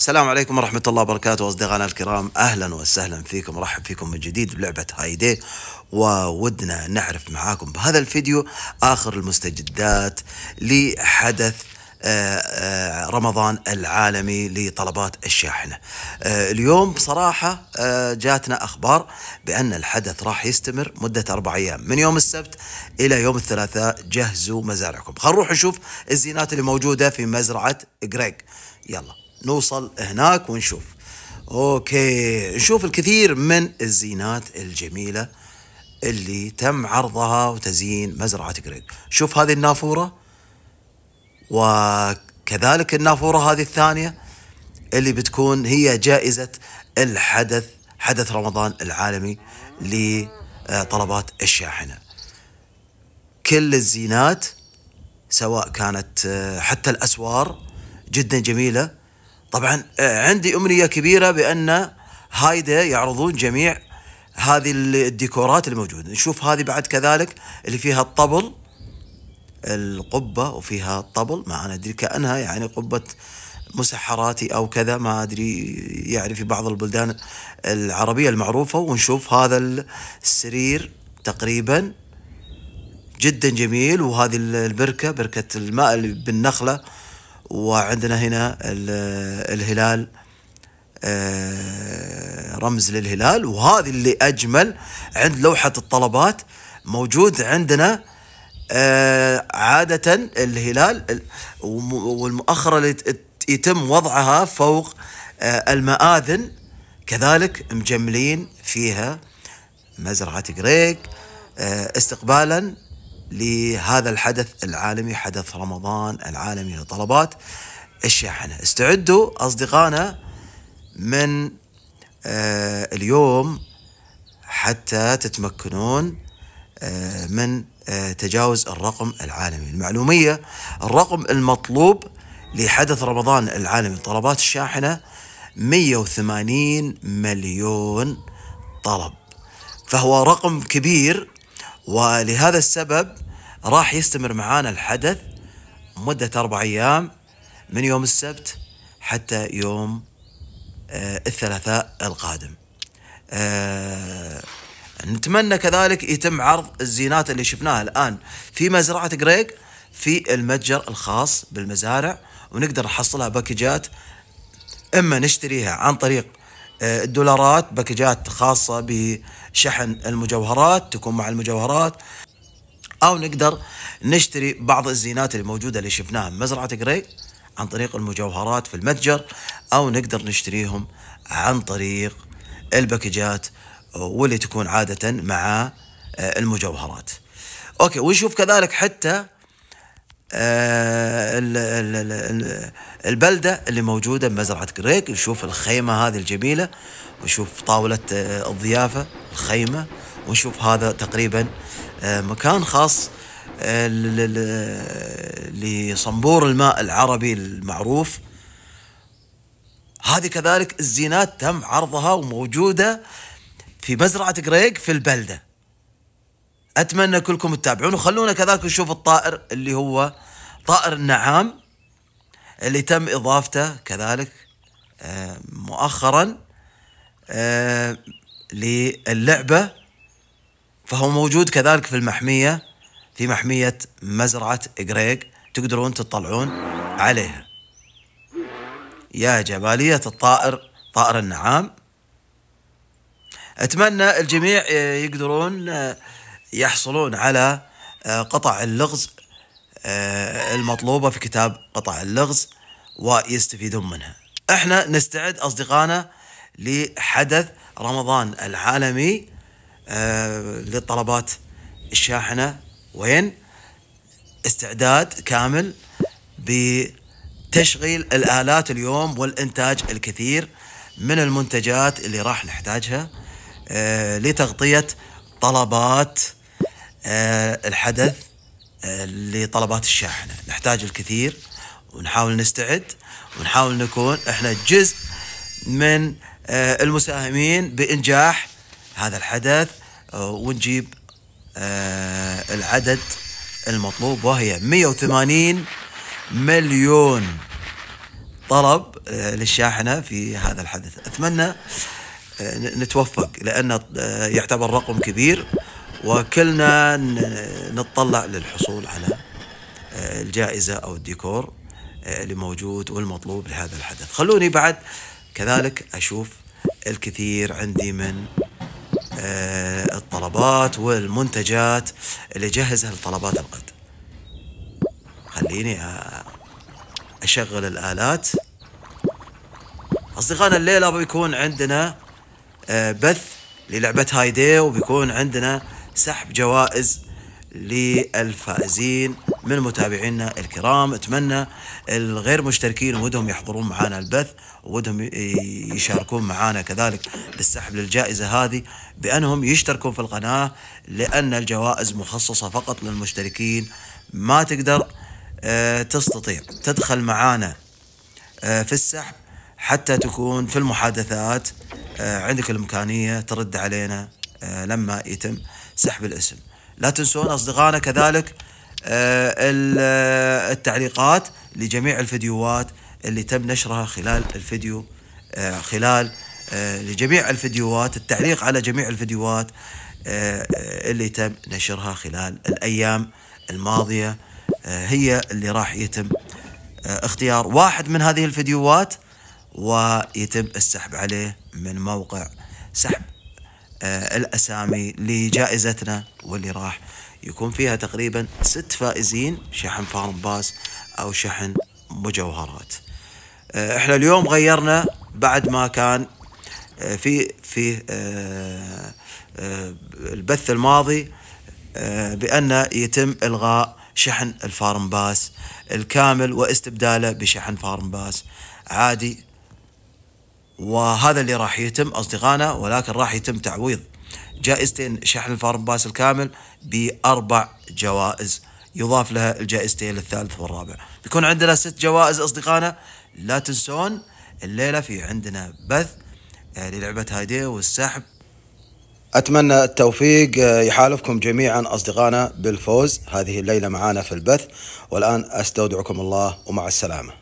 السلام عليكم ورحمة الله وبركاته أصدقائنا الكرام أهلا وسهلا فيكم رحب فيكم من جديد بلعبة هايدي وودنا نعرف معاكم بهذا الفيديو آخر المستجدات لحدث آه، آه، رمضان العالمي لطلبات الشاحنة آه، اليوم بصراحة جاتنا أخبار بأن الحدث راح يستمر مدة أربع أيام من يوم السبت إلى يوم الثلاثاء جهزوا مزارعكم خلينا نروح نشوف الزينات اللي موجودة في مزرعة غريغ يلا نوصل هناك ونشوف اوكي نشوف الكثير من الزينات الجميله اللي تم عرضها وتزيين مزرعه جريج شوف هذه النافوره وكذلك النافوره هذه الثانيه اللي بتكون هي جائزه الحدث حدث رمضان العالمي لطلبات الشاحنه كل الزينات سواء كانت آه، حتى الاسوار جدا جميله طبعا آه، عندي امنيه كبيره بان هايدا يعرضون جميع هذه الديكورات الموجوده نشوف هذه بعد كذلك اللي فيها الطبل القبه وفيها الطبل ما انا ادري كانها يعني قبه مسحراتي او كذا ما ادري يعني في بعض البلدان العربيه المعروفه ونشوف هذا السرير تقريبا جدا جميل وهذه البركه بركه الماء بالنخله وعندنا هنا الهلال آه، رمز للهلال وهذه اللي أجمل عند لوحة الطلبات موجود عندنا آه، عادة الهلال والمؤخرة اللي يتم وضعها فوق آه، المآذن كذلك مجملين فيها مزرعة غريك استقبالا لهذا الحدث العالمي حدث رمضان العالمي لطلبات الشاحنة استعدوا أصدقائنا من آه، اليوم حتى تتمكنون آه، من آه، تجاوز الرقم العالمي المعلومية الرقم المطلوب لحدث رمضان العالمي لطلبات الشاحنة 180 مليون طلب فهو رقم كبير ولهذا السبب راح يستمر معانا الحدث مدة أربع أيام من يوم السبت حتى يوم آه، الثلاثاء القادم آه، نتمنى كذلك يتم عرض الزينات اللي شفناها الآن في مزرعة غريغ في المتجر الخاص بالمزارع ونقدر نحصلها باكجات إما نشتريها عن طريق آه، الدولارات باكجات خاصة بشحن المجوهرات تكون مع المجوهرات او نقدر نشتري بعض الزينات اللي موجوده اللي شفناها مزرعه جري عن طريق المجوهرات في المتجر او نقدر نشتريهم عن طريق الباكجات واللي تكون عاده مع آه، المجوهرات. اوكي ونشوف كذلك حتى آه، البلدة اللي موجودة بمزرعة كريك نشوف الخيمة هذه الجميلة ونشوف طاولة آه، الضيافة الخيمة ونشوف هذا تقريبا آه، مكان خاص آه، لصنبور الماء العربي المعروف هذه كذلك الزينات تم عرضها وموجودة في مزرعة غريق في البلدة أتمنى كلكم تتابعون وخلونا كذلك نشوف الطائر اللي هو طائر النعام اللي تم إضافته كذلك آه، مؤخرا للعبة فهو موجود كذلك في المحمية في محمية مزرعة إجريج تقدرون تطلعون عليها يا جمالية الطائر طائر النعام أتمنى الجميع آه، يقدرون آه، يحصلون على آه، قطع اللغز المطلوبة في كتاب قطع اللغز ويستفيدون منها احنا نستعد أصدقائنا لحدث رمضان العالمي آه، للطلبات الشاحنة وين استعداد كامل بتشغيل الآلات اليوم والإنتاج الكثير من المنتجات اللي راح نحتاجها آه، لتغطية طلبات آه، الحدث لطلبات الشاحنة نحتاج الكثير ونحاول نستعد ونحاول نكون احنا جزء من المساهمين بإنجاح هذا الحدث آه، ونجيب آه، العدد المطلوب وهي 180 مليون طلب آه، للشاحنة في هذا الحدث أتمنى نتوفق لأنه يعتبر رقم كبير وكلنا نتطلع للحصول على الجائزة أو الديكور اللي موجود والمطلوب لهذا الحدث خلوني بعد كذلك أشوف الكثير عندي من آه، الطلبات والمنتجات اللي جهزها لطلبات الغد خليني أشغل الآلات أصدقائنا الليلة بيكون عندنا آه، بث للعبة هايدي وبيكون عندنا سحب جوائز للفائزين من متابعينا الكرام أتمنى الغير مشتركين ودهم يحضرون معانا البث ودهم يشاركون معانا كذلك للسحب للجائزة هذه بأنهم يشتركون في القناة لأن الجوائز مخصصة فقط للمشتركين ما تقدر آه، تستطيع تدخل معانا آه، في السحب حتى تكون في المحادثات آه، عندك الإمكانية ترد علينا لما يتم سحب الاسم لا تنسون أصدقائنا كذلك آه، آه، التعليقات لجميع الفيديوهات اللي تم نشرها خلال الفيديو آه، خلال لجميع الفيديوهات التعليق على جميع الفيديوهات اللي تم نشرها خلال الأيام الماضية هي اللي راح يتم اختيار واحد من هذه الفيديوهات ويتم السحب عليه من موقع سحب آه، الأسامي لجائزتنا واللي راح يكون فيها تقريبا ست فائزين شحن فارم باس أو شحن مجوهرات آه، احنا اليوم غيرنا بعد ما كان آه، في في البث الماضي بأن يتم إلغاء شحن الفارم باس الكامل واستبداله بشحن فارم باس عادي وهذا اللي راح يتم أصدقائنا ولكن راح يتم تعويض جائزتين شحن الفارم باس الكامل بأربع جوائز يضاف لها الجائزتين الثالث والرابع بيكون عندنا ست جوائز أصدقائنا لا تنسون الليلة في عندنا بث آه، للعبة هايدي والسحب أتمنى التوفيق آه، يحالفكم جميعا أصدقائنا بالفوز هذه الليلة معانا في البث والآن أستودعكم الله ومع السلامة